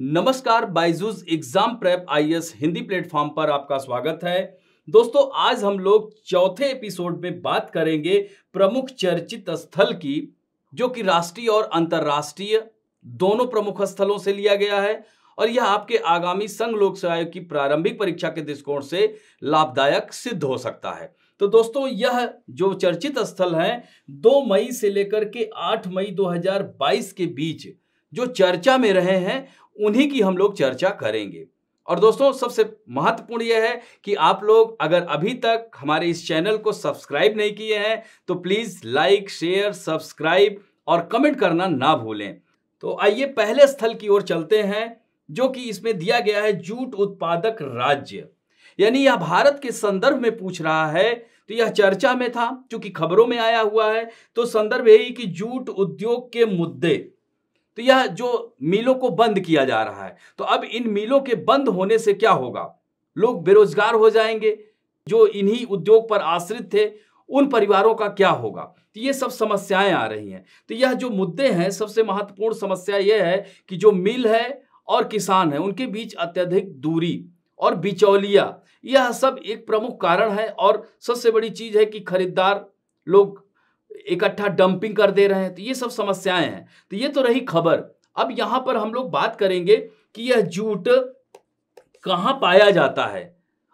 नमस्कार Byju's exam prep IAS Hindi platform पर आपका स्वागत है दोस्तों आज हम लोग चौथे एपिसोड में बात करेंगे प्रमुख चर्चित स्थल की जो कि राष्ट्रीय और अंतर्राष्ट्रीय दोनों प्रमुख स्थलों से लिया गया है और यह आपके आगामी संघ लोक सेवा आयोग की प्रारंभिक परीक्षा के दृष्टिकोण से लाभदायक सिद्ध हो सकता है तो दोस्तों यह जो चर्चित स्थल है दो मई से लेकर के आठ मई 2022 के बीच जो चर्चा में रहे हैं उन्हीं की हम लोग चर्चा करेंगे और दोस्तों सबसे महत्वपूर्ण यह है कि आप लोग अगर अभी तक हमारे इस चैनल को सब्सक्राइब नहीं किए हैं तो प्लीज़ लाइक शेयर सब्सक्राइब और कमेंट करना ना भूलें तो आइए पहले स्थल की ओर चलते हैं जो कि इसमें दिया गया है जूट उत्पादक राज्य यानी यह भारत के संदर्भ में पूछ रहा है तो यह चर्चा में था क्योंकि खबरों में आया हुआ है तो संदर्भ यही कि जूट उद्योग के मुद्दे तो यह जो मिलों को बंद किया जा रहा है तो अब इन मिलों के बंद होने से क्या होगा लोग बेरोजगार हो जाएंगे जो इन्हीं उद्योग पर आश्रित थे उन परिवारों का क्या होगा तो ये सब समस्याएं आ रही हैं तो यह जो मुद्दे हैं सबसे महत्वपूर्ण समस्या यह है कि जो मिल है और किसान है उनके बीच अत्यधिक दूरी और बिचौलिया यह सब एक प्रमुख कारण है और सबसे बड़ी चीज़ है कि खरीदार लोग इकट्ठा डंपिंग कर दे रहे हैं तो ये सब समस्याएं हैं तो ये तो रही खबर अब यहां पर हम लोग बात करेंगे कि यह जूट कहाँ पाया जाता है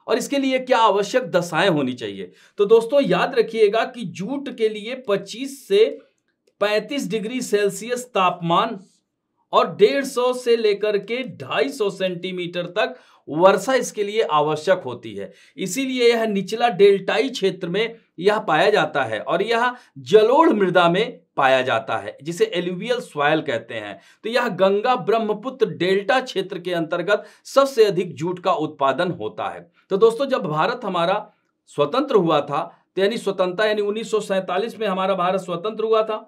और इसके लिए क्या आवश्यक दशाएं होनी चाहिए तो दोस्तों याद रखिएगा कि जूट के लिए 25 से 35 डिग्री सेल्सियस तापमान और 150 से लेकर के 250 सेंटीमीटर तक वर्षा इसके लिए आवश्यक होती है इसीलिए यह निचला डेल्टाई क्षेत्र में यह पाया जाता है और यह जलोढ़ मृदा में पाया जाता है जिसे एल्यूवियल सॉयल कहते हैं तो यह गंगा ब्रह्मपुत्र डेल्टा क्षेत्र के अंतर्गत सबसे अधिक जूट का उत्पादन होता है तो दोस्तों जब भारत हमारा स्वतंत्र हुआ था तो यानी स्वतंत्रता यानी उन्नीस में हमारा भारत स्वतंत्र हुआ था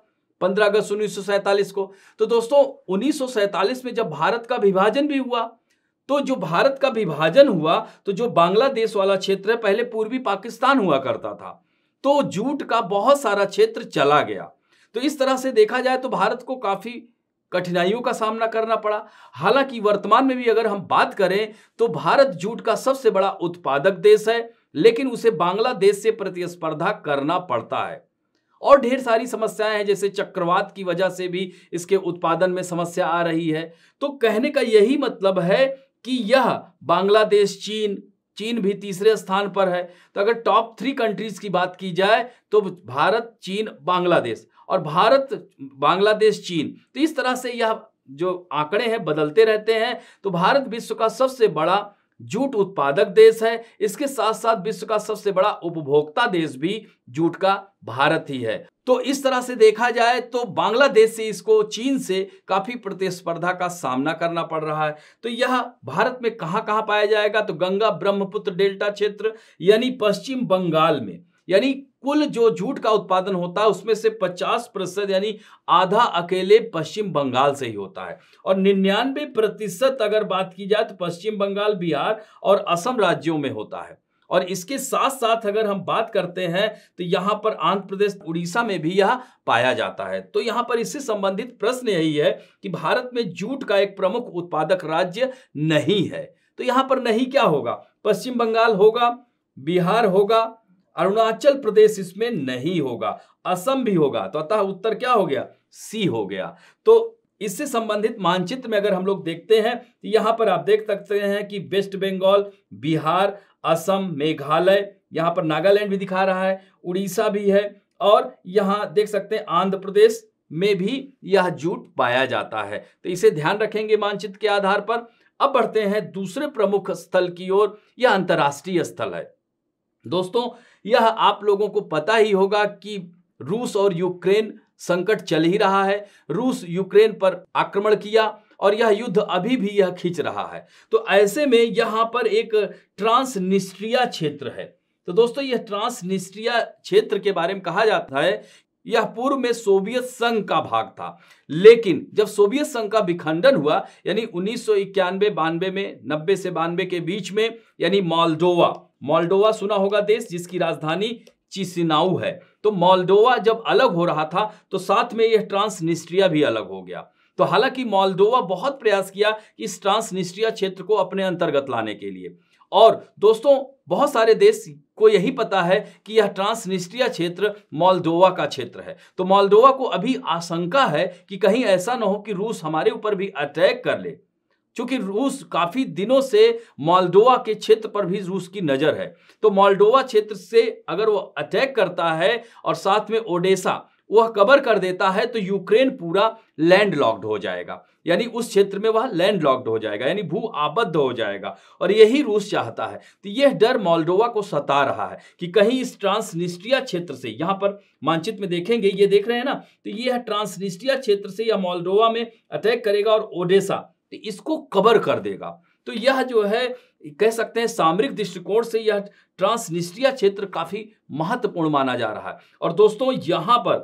15 अगस्त उन्नीस को तो दोस्तों उन्नीस में जब भारत का विभाजन भी हुआ तो जो भारत का विभाजन हुआ तो जो बांग्लादेश वाला क्षेत्र है पहले पूर्वी पाकिस्तान हुआ करता था तो जूट का बहुत सारा क्षेत्र चला गया तो इस तरह से देखा जाए तो भारत को काफी कठिनाइयों का सामना करना पड़ा हालांकि वर्तमान में भी अगर हम बात करें तो भारत जूट का सबसे बड़ा उत्पादक देश है लेकिन उसे बांग्लादेश से प्रतिस्पर्धा करना पड़ता है और ढेर सारी समस्याएं हैं जैसे चक्रवात की वजह से भी इसके उत्पादन में समस्या आ रही है तो कहने का यही मतलब है कि यह बांग्लादेश चीन चीन भी तीसरे स्थान पर है तो अगर टॉप थ्री कंट्रीज की बात की जाए तो भारत चीन बांग्लादेश और भारत बांग्लादेश चीन तो इस तरह से यह जो आंकड़े हैं बदलते रहते हैं तो भारत विश्व का सबसे बड़ा जूट उत्पादक देश है इसके साथ साथ विश्व का सबसे बड़ा उपभोक्ता देश भी जूट का भारत ही है तो इस तरह से देखा जाए तो बांग्लादेश से इसको चीन से काफी प्रतिस्पर्धा का सामना करना पड़ रहा है तो यह भारत में कहां कहां पाया जाएगा तो गंगा ब्रह्मपुत्र डेल्टा क्षेत्र यानी पश्चिम बंगाल में यानी कुल जो जूट का उत्पादन होता है उसमें से 50 प्रतिशत यानी आधा अकेले पश्चिम बंगाल से ही होता है और निन्यानवे प्रतिशत अगर बात की जाए तो पश्चिम बंगाल बिहार और असम राज्यों में होता है और इसके साथ साथ अगर हम बात करते हैं तो यहाँ पर आंध्र प्रदेश उड़ीसा में भी यह पाया जाता है तो यहाँ पर इससे संबंधित प्रश्न यही है कि भारत में जूट का एक प्रमुख उत्पादक राज्य नहीं है तो यहाँ पर नहीं क्या होगा पश्चिम बंगाल होगा बिहार होगा अरुणाचल प्रदेश इसमें नहीं होगा असम भी होगा तो अतः उत्तर क्या हो गया सी हो गया तो इससे संबंधित मानचित्र में अगर हम लोग देखते हैं तो यहां पर आप देख सकते हैं कि वेस्ट बंगाल बिहार असम मेघालय यहाँ पर नागालैंड भी दिखा रहा है उड़ीसा भी है और यहाँ देख सकते हैं आंध्र प्रदेश में भी यह जूट पाया जाता है तो इसे ध्यान रखेंगे मानचित्र के आधार पर अब बढ़ते हैं दूसरे प्रमुख स्थल की ओर यह अंतर्राष्ट्रीय स्थल है दोस्तों यह आप लोगों को पता ही होगा कि रूस और यूक्रेन संकट चल ही रहा है रूस यूक्रेन पर आक्रमण किया और यह युद्ध अभी भी यह खींच रहा है तो ऐसे में यहाँ पर एक ट्रांसनिस्ट्रिया क्षेत्र है तो दोस्तों यह ट्रांसनिस्ट्रिया क्षेत्र के बारे में कहा जाता है यह पूर्व में सोवियत संघ का भाग था लेकिन जब सोवियत संघ का विखंडन हुआ यानी उन्नीस सौ इक्यानवे बानवे में नब्बे से बानवे के बीच में यानी मालडोवा मोल्डोवा सुना होगा देश जिसकी राजधानी चिसिनाऊ है तो मोल्डोवा जब अलग हो रहा था तो साथ में यह ट्रांसनिस्ट्रिया भी अलग हो गया तो हालांकि मोल्डोवा बहुत प्रयास किया कि इस ट्रांसनिस्ट्रिया क्षेत्र को अपने अंतर्गत लाने के लिए और दोस्तों बहुत सारे देश को यही पता है कि यह ट्रांसनिस्ट्रिया क्षेत्र मोल्डोवा का क्षेत्र है तो मोल्डोवा को अभी आशंका है कि कहीं ऐसा ना हो कि रूस हमारे ऊपर भी अटैक कर ले क्योंकि रूस काफी दिनों से मॉल्डोवा के क्षेत्र पर भी रूस की नजर है तो मॉल्डोवा क्षेत्र से अगर वो अटैक करता है और साथ में ओडेसा वह कवर कर देता है तो यूक्रेन पूरा लैंड लॉक्ड हो जाएगा यानी उस क्षेत्र में वह लैंड लॉक्ड हो जाएगा यानी भू आबद्ध हो जाएगा और यही रूस चाहता है तो यह डर मॉल्डोवा को सता रहा है कि कहीं इस ट्रांसनिस्ट्रिया क्षेत्र से यहाँ पर मानचित्र में देखेंगे ये देख रहे हैं ना तो यह ट्रांसनिस्ट्रिया क्षेत्र से या मॉल्डोवा में अटैक करेगा और ओडेसा तो इसको कवर कर देगा तो यह जो है कह सकते हैं सामरिक दृष्टिकोण से यह ट्रांसनिस्ट्रिया क्षेत्र काफी महत्वपूर्ण माना जा रहा है और दोस्तों यहां पर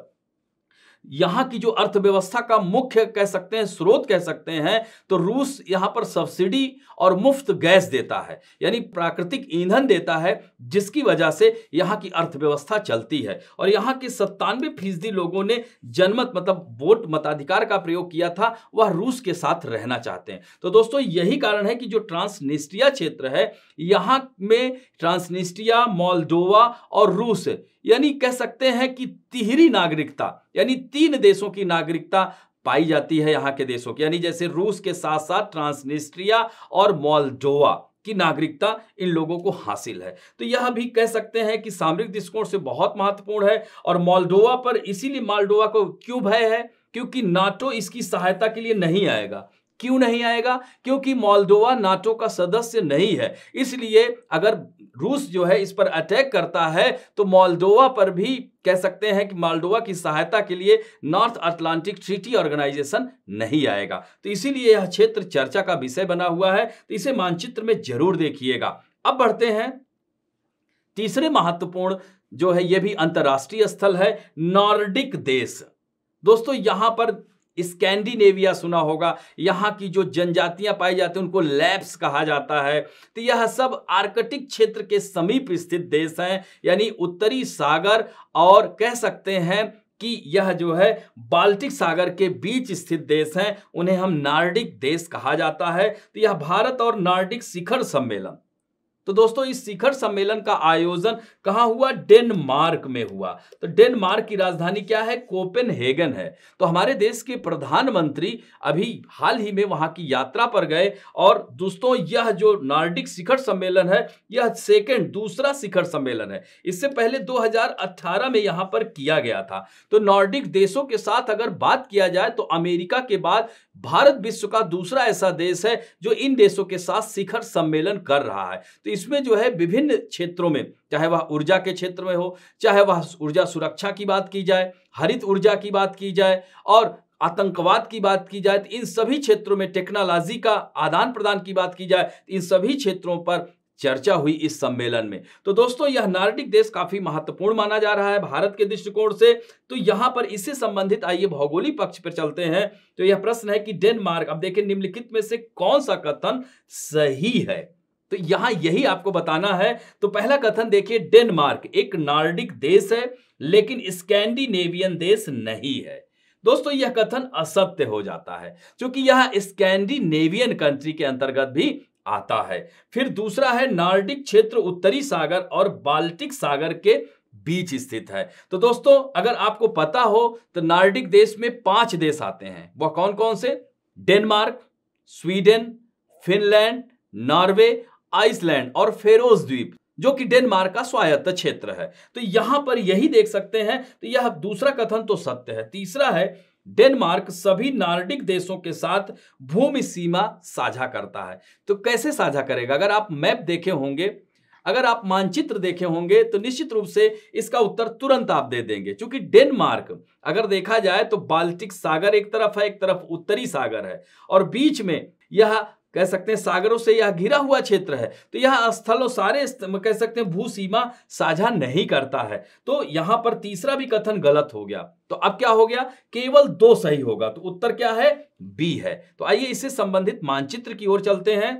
यहां की जो अर्थव्यवस्था का मुख्य कह सकते हैं स्रोत कह सकते हैं तो रूस यहां पर सब्सिडी और मुफ्त गैस देता है यानी प्राकृतिक ईंधन देता है जिसकी वजह से यहां की अर्थव्यवस्था चलती है और यहां के सत्तानवे फीसदी लोगों ने जनमत मतलब वोट मताधिकार का प्रयोग किया था वह रूस के साथ रहना चाहते हैं तो दोस्तों यही कारण है कि जो ट्रांसनिस्ट्रिया क्षेत्र है यहां में ट्रांसनिस्ट्रिया मॉलडोवा और रूस यानी कह सकते हैं कि तिहरी नागरिकता यानी तीन देशों की नागरिकता पाई जाती है यहाँ के देशों की यानी जैसे रूस के साथ साथ ट्रांसनिस्ट्रिया और मॉलडोवा की नागरिकता इन लोगों को हासिल है तो यह भी कह सकते हैं कि सामरिक दृष्टिकोण से बहुत महत्वपूर्ण है और मॉलडोवा पर इसीलिए मालडोवा को क्यों भय है क्योंकि नाटो इसकी सहायता के लिए नहीं आएगा क्यों नहीं आएगा क्योंकि मोल्दोवा नाटो का सदस्य नहीं है इसलिए अगर रूस जो है इस पर अटैक करता है तो मॉलडोवा पर भी कह सकते हैं कि माल्डोवा की सहायता के लिए नॉर्थ अटलांटिक ट्रीटी ऑर्गेनाइजेशन नहीं आएगा तो इसीलिए यह क्षेत्र चर्चा का विषय बना हुआ है तो इसे मानचित्र में जरूर देखिएगा अब बढ़ते हैं तीसरे महत्वपूर्ण जो है यह भी अंतर्राष्ट्रीय स्थल है नॉर्डिक देश दोस्तों यहां पर स्कैंडिनेविया सुना होगा यहाँ की जो जनजातियाँ पाई जाती हैं उनको लैप्स कहा जाता है तो यह सब आर्कटिक क्षेत्र के समीप स्थित देश हैं यानी उत्तरी सागर और कह सकते हैं कि यह जो है बाल्टिक सागर के बीच स्थित देश हैं उन्हें हम नार्डिक देश कहा जाता है तो यह भारत और नार्डिक शिखर सम्मेलन तो दोस्तों इस शिखर सम्मेलन का आयोजन कहाँ हुआ डेनमार्क में हुआ तो डेनमार्क की राजधानी क्या है हेगन है तो हमारे देश के प्रधानमंत्री अभी हाल ही में वहां की यात्रा पर गए और दोस्तों यह जो नॉर्डिक शिखर सम्मेलन है यह सेकेंड दूसरा शिखर सम्मेलन है इससे पहले 2018 में यहां पर किया गया था तो नॉर्डिक देशों के साथ अगर बात किया जाए तो अमेरिका के बाद भारत विश्व का दूसरा ऐसा देश है जो इन देशों के साथ शिखर सम्मेलन कर रहा है तो इसमें जो है विभिन्न क्षेत्रों में चाहे वह ऊर्जा के क्षेत्र में हो चाहे वह ऊर्जा सुरक्षा की बात की जाए हरित ऊर्जा की बात की जाए और आतंकवाद की बात की जाए तो इन सभी क्षेत्रों में टेक्नोलॉजी का आदान प्रदान की बात की जाए तो इन सभी क्षेत्रों पर चर्चा हुई इस सम्मेलन में तो दोस्तों यह नार्डिक देश काफी महत्वपूर्ण माना जा रहा है भारत के दृष्टिकोण से तो यहां पर इससे संबंधित आइए भौगोलिक पक्ष पर चलते हैं तो यह प्रश्न है कि डेनमार्क अब देखें निम्नलिखित में से कौन सा कथन सही है तो यहां यही आपको बताना है तो पहला कथन देखिए डेनमार्क एक नार्डिक देश है लेकिन स्कैंडिनेवियन देश नहीं है दोस्तों यह कथन असत्य हो जाता है क्योंकि यह स्कैंडिनेवियन कंट्री के अंतर्गत भी आता है फिर दूसरा है नार्डिक क्षेत्र उत्तरी सागर और बाल्टिक सागर के बीच स्थित है तो दोस्तों अगर आपको पता हो तो नार्डिक देश में पांच देश आते हैं वह कौन कौन से Denmark Sweden Finland Norway Iceland और फेरोज द्वीप जो कि डेनमार्क का स्वायत्त क्षेत्र है तो यहां पर यही देख सकते हैं तो यह दूसरा कथन तो सत्य है तीसरा है डेनमार्क सभी नार्डिक देशों के साथ भूमि सीमा साझा करता है तो कैसे साझा करेगा अगर आप मैप देखे होंगे अगर आप मानचित्र देखे होंगे तो निश्चित रूप से इसका उत्तर तुरंत आप दे देंगे क्योंकि डेनमार्क अगर देखा जाए तो बाल्टिक सागर एक तरफ है एक तरफ उत्तरी सागर है और बीच में यह कह सकते हैं सागरों से यह घिरा हुआ क्षेत्र है तो यह स्थलों सारे कह सकते हैं भू सीमा साझा नहीं करता है तो यहां पर तीसरा भी कथन गलत हो गया तो अब क्या हो गया केवल दो सही होगा तो उत्तर क्या है बी है तो आइए इससे संबंधित मानचित्र की ओर चलते हैं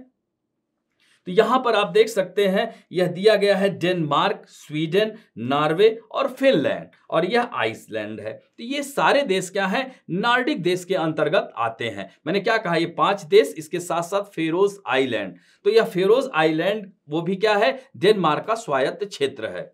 तो यहां पर आप देख सकते हैं यह दिया गया है डेनमार्क स्वीडन नॉर्वे और फिनलैंड और यह आइसलैंड है तो ये सारे देश क्या है नार्डिक देश के अंतर्गत आते हैं मैंने क्या कहा ये पांच देश इसके साथ साथ फेरोज आइलैंड तो यह फेरोज आइलैंड वो भी क्या है डेनमार्क का स्वायत्त क्षेत्र है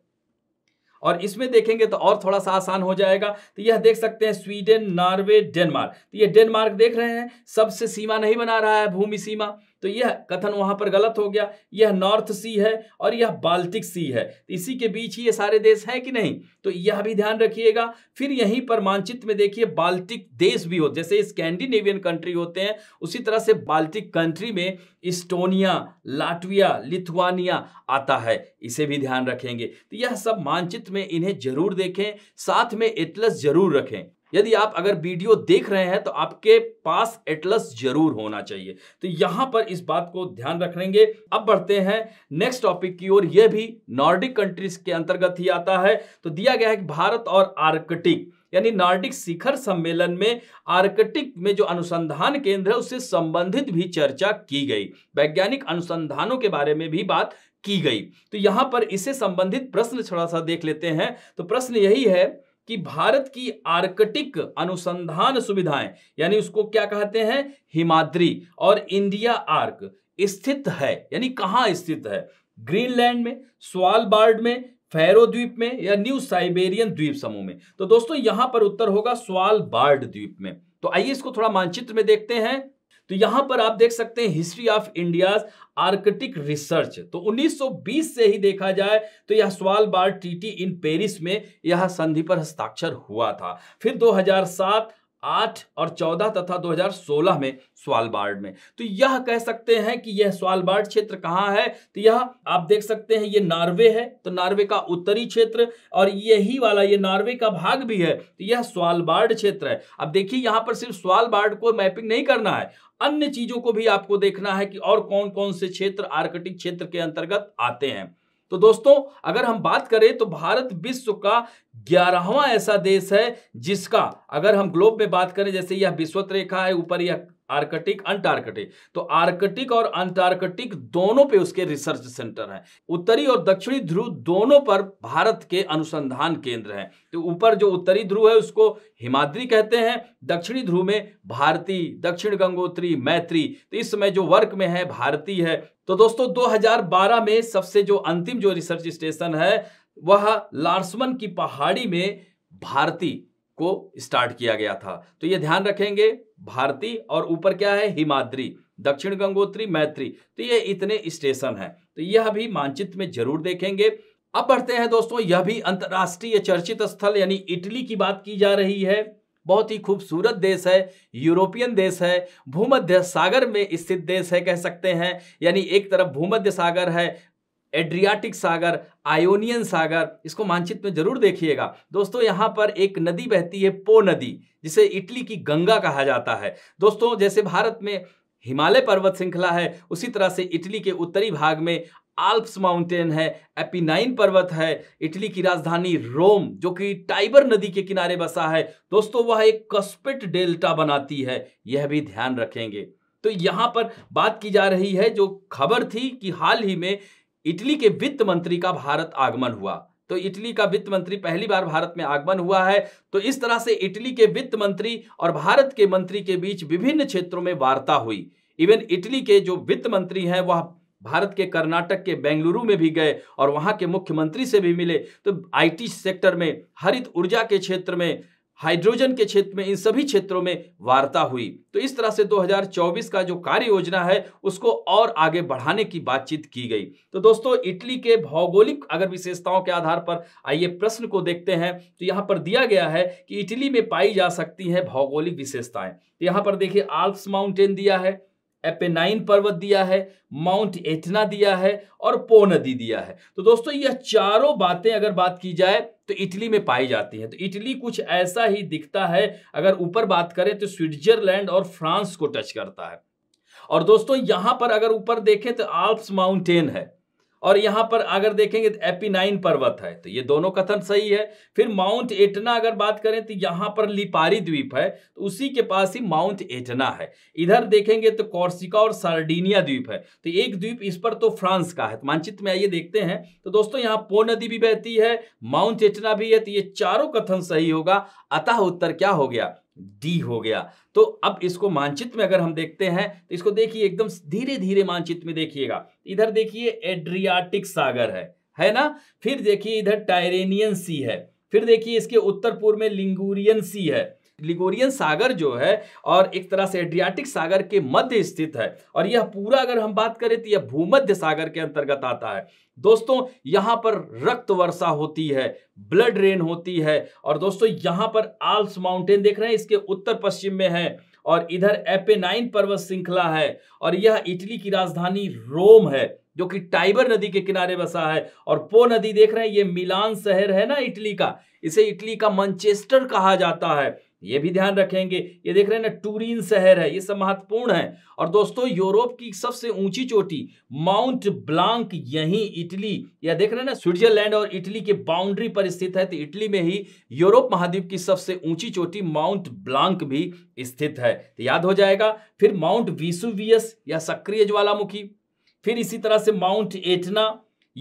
और इसमें देखेंगे तो और थोड़ा सा आसान हो जाएगा तो यह देख सकते हैं स्वीडन नॉर्वे डेनमार्क तो यह डेनमार्क देख रहे हैं सबसे सीमा नहीं बना रहा है भूमि सीमा तो यह कथन वहां पर गलत हो गया यह नॉर्थ सी है और यह बाल्टिक सी है इसी के बीच ही ये सारे देश हैं कि नहीं तो यह भी ध्यान रखिएगा फिर यहीं पर मानचित्र में देखिए बाल्टिक देश भी हो जैसे स्कैंडिनेवियन कंट्री होते हैं उसी तरह से बाल्टिक कंट्री में इस्टोनिया लाटविया लिथुआनिया आता है इसे भी ध्यान रखेंगे तो यह सब मानचित्र में इन्हें जरूर देखें साथ में एटलस जरूर रखें यदि आप अगर वीडियो देख रहे हैं तो आपके पास एटलस जरूर होना चाहिए तो यहां पर इस बात को ध्यान रखेंगे अब बढ़ते हैं नेक्स्ट टॉपिक की ओर यह भी नॉर्डिक कंट्रीज के अंतर्गत ही आता है तो दिया गया है कि भारत और आर्कटिक यानी नॉर्डिक शिखर सम्मेलन में आर्कटिक में जो अनुसंधान केंद्र है उससे संबंधित भी चर्चा की गई वैज्ञानिक अनुसंधानों के बारे में भी बात की गई तो यहां पर इससे संबंधित प्रश्न थोड़ा सा देख लेते हैं तो प्रश्न यही है कि भारत की आर्कटिक अनुसंधान सुविधाएं यानी उसको क्या कहते हैं हिमाद्री और इंडिया आर्क स्थित है यानी कहाँ स्थित है ग्रीनलैंड में स्वालबार्ड में फैरो द्वीप में या न्यू साइबेरियन द्वीप समूह में तो दोस्तों यहां पर उत्तर होगा स्वालबार्ड द्वीप में तो आइए इसको थोड़ा मानचित्र में देखते हैं तो यहां पर आप देख सकते हैं history of India Arctic research तो 1920 से ही देखा जाए तो यह सवाल बार टीटी इन पेरिस में यह संधि पर हस्ताक्षर हुआ था फिर 2007 आठ और चौदह तथा 2016 में स्वालबार्ड में तो यह कह सकते हैं कि यह स्वालबार्ड क्षेत्र कहाँ है तो यह आप देख सकते हैं ये नॉर्वे है तो नॉर्वे का उत्तरी क्षेत्र और यही वाला ये नॉर्वे का भाग भी है तो यह स्वालबार्ड क्षेत्र है अब देखिए यहाँ पर सिर्फ स्वालबार्ड को मैपिंग नहीं करना है अन्य चीजों को भी आपको देखना है कि और कौन कौन से क्षेत्र आर्कटिक क्षेत्र के अंतर्गत आते हैं तो दोस्तों अगर हम बात करें तो भारत विश्व का ग्यारहवा ऐसा देश है जिसका अगर हम ग्लोब में बात करें जैसे यह विश्वत रेखा है ऊपर यह आर्कटिक अंटार्कटिक तो आर्कटिक और अंटार्कटिक दोनों पे उसके रिसर्च सेंटर हैं उत्तरी और दक्षिणी ध्रुव दोनों पर भारत के अनुसंधान केंद्र हैं तो ऊपर जो उत्तरी ध्रुव है उसको हिमाद्री कहते हैं दक्षिणी ध्रुव में भारती दक्षिण गंगोत्री मैत्री तो इस समय जो वर्क में है भारती है तो दोस्तों 2012 में सबसे जो अंतिम जो रिसर्च स्टेशन है वह लार्समन की पहाड़ी में भारती को स्टार्ट किया गया था तो ये ध्यान रखेंगे भारती और ऊपर क्या है हिमाद्री दक्षिण गंगोत्री मैत्री तो ये इतने स्टेशन हैं तो यह भी मानचित्र में जरूर देखेंगे अब बढ़ते हैं दोस्तों यह भी अंतर्राष्ट्रीय चर्चित स्थल यानी इटली की बात की जा रही है बहुत ही खूबसूरत देश है यूरोपियन देश है भूमध्य सागर में स्थित देश है कह सकते हैं यानी एक तरफ भूमध्य सागर है एड्रियाटिक सागर आयोनियन सागर इसको मानचित्र में जरूर देखिएगा दोस्तों यहाँ पर एक नदी बहती है पो नदी जिसे इटली की गंगा कहा जाता है दोस्तों जैसे भारत में हिमालय पर्वत श्रृंखला है उसी तरह से इटली के उत्तरी भाग में आल्प्स माउंटेन है एपिनाइन पर्वत है इटली की राजधानी रोम जो कि टाइबर नदी के किनारे बसा है दोस्तों वह एक कस्पिट डेल्टा बनाती है यह भी ध्यान रखेंगे तो यहाँ पर बात की जा रही है जो खबर थी कि हाल ही में इटली के वित्त मंत्री का भारत आगमन हुआ तो इटली का वित्त मंत्री पहली बार भारत में आगमन हुआ है तो इस तरह से इटली के वित्त मंत्री और भारत के मंत्री के बीच विभिन्न क्षेत्रों में वार्ता हुई इवन इटली के जो वित्त मंत्री हैं वह भारत के कर्नाटक के बेंगलुरु में भी गए और वहां के मुख्यमंत्री से भी मिले तो आईटी सेक्टर में हरित ऊर्जा के क्षेत्र में हाइड्रोजन के क्षेत्र में इन सभी क्षेत्रों में वार्ता हुई तो इस तरह से 2024 का जो कार्य योजना है उसको और आगे बढ़ाने की बातचीत की गई तो दोस्तों इटली के भौगोलिक अगर विशेषताओं के आधार पर आइए प्रश्न को देखते हैं तो यहाँ पर दिया गया है कि इटली में पाई जा सकती है भौगोलिक विशेषताएं तो यहाँ पर देखिए आल्प्स माउंटेन दिया है एपेनाइन पर्वत दिया है माउंट एटना दिया है और पो नदी दिया है तो दोस्तों यह चारों बातें अगर बात की जाए तो इटली में पाई जाती है तो इटली कुछ ऐसा ही दिखता है अगर ऊपर बात करें तो स्विट्जरलैंड और फ्रांस को टच करता है और दोस्तों यहां पर अगर ऊपर देखें तो आल्प्स माउंटेन है और यहाँ पर अगर देखेंगे तो एपिनाइन पर्वत है तो ये दोनों कथन सही है फिर माउंट एटना अगर बात करें तो यहाँ पर लिपारी द्वीप है तो उसी के पास ही माउंट एटना है इधर देखेंगे तो कॉर्सिका और सार्डिनिया द्वीप है तो एक द्वीप इस पर तो फ्रांस का है तो मानचित्र में आइए देखते हैं तो दोस्तों यहाँ पो नदी भी बहती है माउंट एटना भी है तो ये चारों कथन सही होगा अतः उत्तर क्या हो गया डी हो गया तो अब इसको मानचित्र में अगर हम देखते हैं तो इसको देखिए एकदम धीरे धीरे मानचित्र में देखिएगा इधर देखिए एड्रियाटिक सागर है है ना फिर देखिए इधर टायरेनियन सी है फिर देखिए इसके उत्तर पूर्व में लिंगूरियन सी है लिगोरियन सागर जो है और एक तरह से एड्रियाटिक सागर के मध्य स्थित है और यह पूरा अगर हम बात करें तो यह भूमध्य सागर के अंतर्गत आता है दोस्तों यहाँ पर रक्त वर्षा होती है ब्लड रेन होती है और दोस्तों यहाँ पर आल्स माउंटेन देख रहे हैं इसके उत्तर पश्चिम में है और इधर एपेनाइन पर्वत श्रृंखला है और यह इटली की राजधानी रोम है जो कि टाइबर नदी के किनारे बसा है और पो नदी देख रहे हैं ये मिलान शहर है ना इटली का इसे इटली का मंचेस्टर कहा जाता है ये भी ध्यान रखेंगे ये देख रहे हैं ना टूरिन शहर है ये सब महत्वपूर्ण है और दोस्तों यूरोप की सबसे ऊंची चोटी माउंट ब्लांक यही इटली या देख रहे हैं ना स्विट्जरलैंड और इटली के बाउंड्री पर स्थित है तो इटली में ही यूरोप महाद्वीप की सबसे ऊंची चोटी माउंट ब्लांक भी स्थित है तो याद हो जाएगा फिर माउंट विसुवियस या सक्रिय ज्वालामुखी फिर इसी तरह से माउंट एटना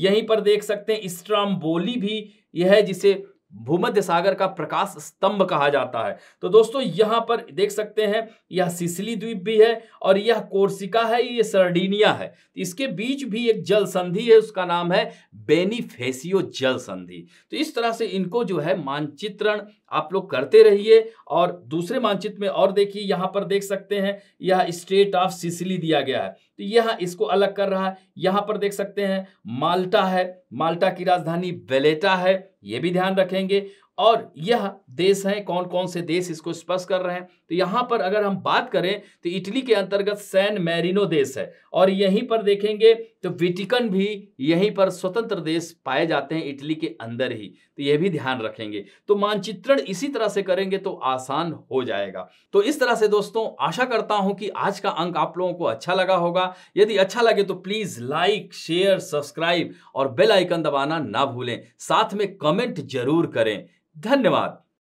यहीं पर देख सकते हैं स्ट्राम्बोली भी यह है जिसे भूमध्य सागर का प्रकाश स्तंभ कहा जाता है तो दोस्तों यहाँ पर देख सकते हैं यह सिसली द्वीप भी है और यह कोर्सिका है यह सर्डीनिया है तो इसके बीच भी एक जल संधि है उसका नाम है बेनिफेसियो जल संधि तो इस तरह से इनको जो है मानचित्रण आप लोग करते रहिए और दूसरे मानचित्र में और देखिए यहाँ पर देख सकते हैं यह स्टेट ऑफ सिसिली दिया गया है तो यह इसको अलग कर रहा है यहाँ पर देख सकते हैं माल्टा है माल्टा की राजधानी वेलेटा है ये भी ध्यान रखेंगे और यह देश है कौन कौन से देश इसको स्पष्ट कर रहे हैं तो यहाँ पर अगर हम बात करें तो इटली के अंतर्गत सैन मैरिनो देश है और यहीं पर देखेंगे तो विटिकन भी यहीं पर स्वतंत्र देश पाए जाते हैं इटली के अंदर ही तो यह भी ध्यान रखेंगे तो मानचित्रण इसी तरह से करेंगे तो आसान हो जाएगा तो इस तरह से दोस्तों आशा करता हूं कि आज का अंक आप लोगों को अच्छा लगा होगा यदि अच्छा लगे तो प्लीज लाइक शेयर सब्सक्राइब और बेल आइकन दबाना ना भूलें साथ में कमेंट जरूर करें 단내와